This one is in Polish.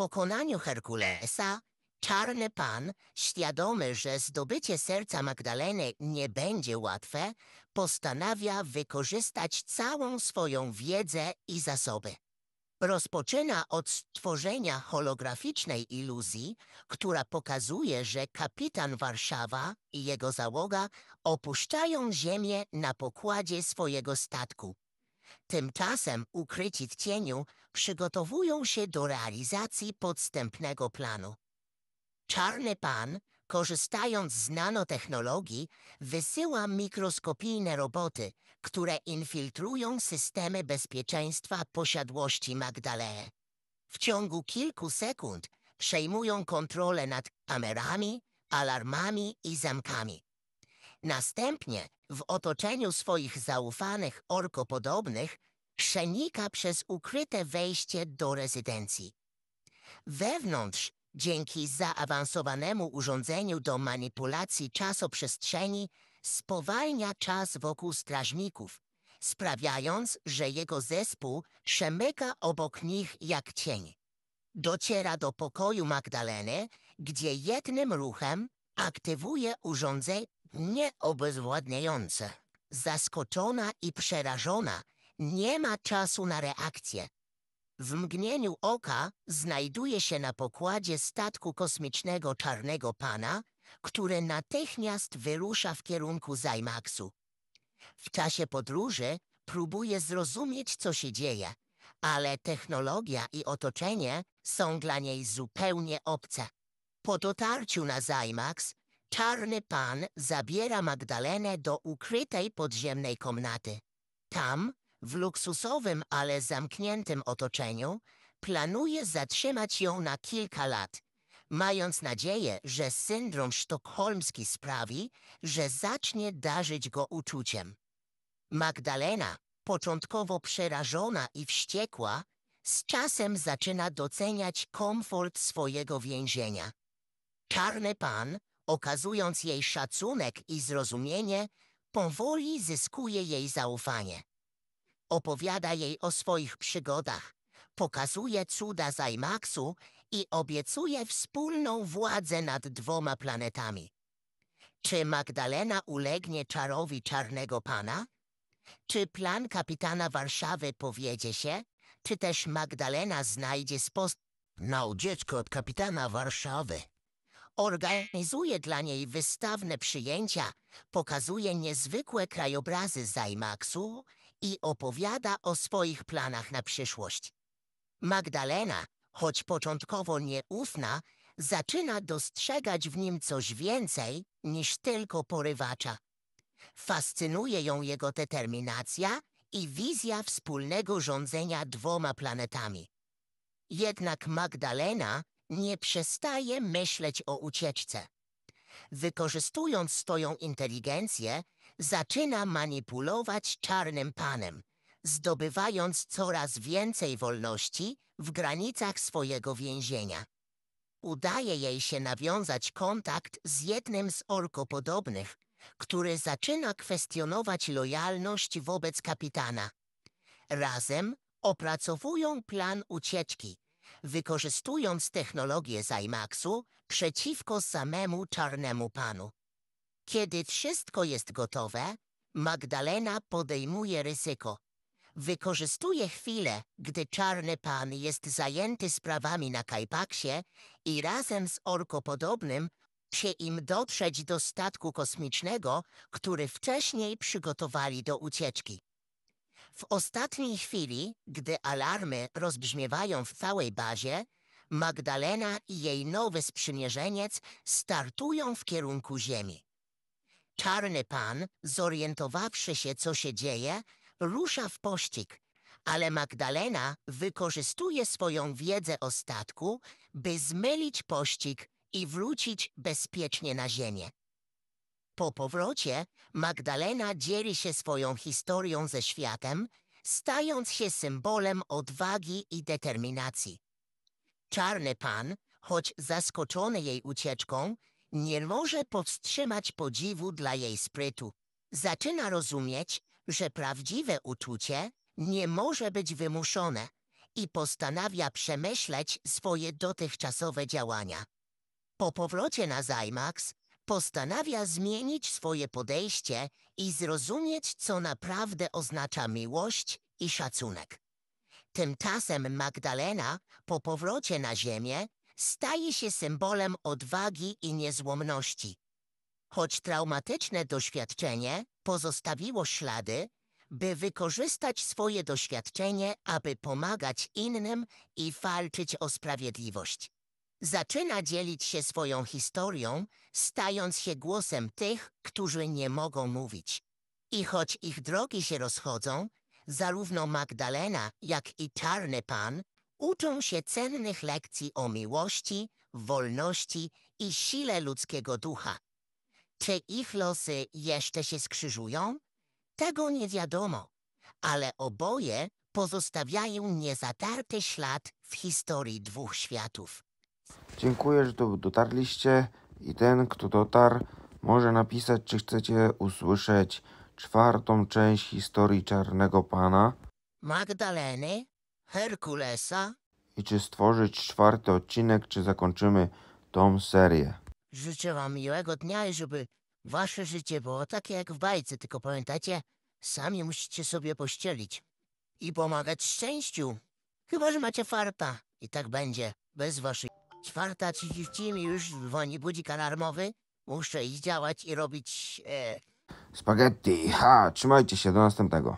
pokonaniu Herkulesa, czarny pan, świadomy, że zdobycie serca Magdaleny nie będzie łatwe, postanawia wykorzystać całą swoją wiedzę i zasoby. Rozpoczyna od stworzenia holograficznej iluzji, która pokazuje, że kapitan Warszawa i jego załoga opuszczają ziemię na pokładzie swojego statku. Tymczasem ukryci w cieniu przygotowują się do realizacji podstępnego planu. Czarny pan, korzystając z nanotechnologii, wysyła mikroskopijne roboty, które infiltrują systemy bezpieczeństwa posiadłości Magdalee. W ciągu kilku sekund przejmują kontrolę nad kamerami, alarmami i zamkami. Następnie w otoczeniu swoich zaufanych orkopodobnych przenika przez ukryte wejście do rezydencji. Wewnątrz, dzięki zaawansowanemu urządzeniu do manipulacji czasoprzestrzeni, spowalnia czas wokół strażników, sprawiając, że jego zespół przemyka obok nich jak cień. Dociera do pokoju Magdaleny, gdzie jednym ruchem aktywuje urządzenie nie Zaskoczona i przerażona, nie ma czasu na reakcję. W mgnieniu oka znajduje się na pokładzie statku kosmicznego Czarnego Pana, który natychmiast wyrusza w kierunku Zajmaksu. W czasie podróży próbuje zrozumieć, co się dzieje, ale technologia i otoczenie są dla niej zupełnie obce. Po dotarciu na Zajmaks czarny pan zabiera Magdalenę do ukrytej podziemnej komnaty. Tam, w luksusowym, ale zamkniętym otoczeniu, planuje zatrzymać ją na kilka lat, mając nadzieję, że syndrom sztokholmski sprawi, że zacznie darzyć go uczuciem. Magdalena, początkowo przerażona i wściekła, z czasem zaczyna doceniać komfort swojego więzienia. Czarny pan Okazując jej szacunek i zrozumienie, powoli zyskuje jej zaufanie. Opowiada jej o swoich przygodach, pokazuje cuda Zajmaksu i obiecuje wspólną władzę nad dwoma planetami. Czy Magdalena ulegnie czarowi Czarnego Pana? Czy plan kapitana Warszawy powiedzie się? Czy też Magdalena znajdzie sposób na ucieczkę od kapitana Warszawy? Organizuje dla niej wystawne przyjęcia, pokazuje niezwykłe krajobrazy z IMAX-u i opowiada o swoich planach na przyszłość. Magdalena, choć początkowo nieufna, zaczyna dostrzegać w nim coś więcej niż tylko porywacza. Fascynuje ją jego determinacja i wizja wspólnego rządzenia dwoma planetami. Jednak Magdalena nie przestaje myśleć o ucieczce. Wykorzystując swoją inteligencję, zaczyna manipulować czarnym panem, zdobywając coraz więcej wolności w granicach swojego więzienia. Udaje jej się nawiązać kontakt z jednym z orkopodobnych, który zaczyna kwestionować lojalność wobec kapitana. Razem opracowują plan ucieczki – wykorzystując technologię Zajmaksu przeciwko samemu czarnemu panu. Kiedy wszystko jest gotowe, Magdalena podejmuje ryzyko. Wykorzystuje chwilę, gdy czarny pan jest zajęty sprawami na Kajpaksie i razem z orkopodobnym się im dotrzeć do statku kosmicznego, który wcześniej przygotowali do ucieczki. W ostatniej chwili, gdy alarmy rozbrzmiewają w całej bazie, Magdalena i jej nowy sprzymierzeniec startują w kierunku Ziemi. Czarny pan, zorientowawszy się, co się dzieje, rusza w pościg, ale Magdalena wykorzystuje swoją wiedzę o statku, by zmylić pościg i wrócić bezpiecznie na Ziemię. Po powrocie Magdalena dzieli się swoją historią ze światem, stając się symbolem odwagi i determinacji. Czarny pan, choć zaskoczony jej ucieczką, nie może powstrzymać podziwu dla jej sprytu. Zaczyna rozumieć, że prawdziwe uczucie nie może być wymuszone i postanawia przemyśleć swoje dotychczasowe działania. Po powrocie na Zajmaks postanawia zmienić swoje podejście i zrozumieć, co naprawdę oznacza miłość i szacunek. Tymczasem Magdalena, po powrocie na ziemię, staje się symbolem odwagi i niezłomności. Choć traumatyczne doświadczenie pozostawiło ślady, by wykorzystać swoje doświadczenie, aby pomagać innym i walczyć o sprawiedliwość. Zaczyna dzielić się swoją historią, stając się głosem tych, którzy nie mogą mówić. I choć ich drogi się rozchodzą, zarówno Magdalena, jak i Czarny Pan uczą się cennych lekcji o miłości, wolności i sile ludzkiego ducha. Czy ich losy jeszcze się skrzyżują? Tego nie wiadomo, ale oboje pozostawiają niezatarty ślad w historii dwóch światów. Dziękuję, że tu dotarliście i ten, kto dotarł, może napisać, czy chcecie usłyszeć czwartą część historii Czarnego Pana Magdaleny, Herkulesa. i czy stworzyć czwarty odcinek, czy zakończymy tą serię. Życzę wam miłego dnia i żeby wasze życie było takie jak w bajce, tylko pamiętajcie, sami musicie sobie pościelić i pomagać szczęściu. Chyba, że macie farta i tak będzie bez waszej... Czwarta trzydzieści mi już dzwoni budzik alarmowy. Muszę iść działać i robić... E... Spaghetti, ha, trzymajcie się do następnego.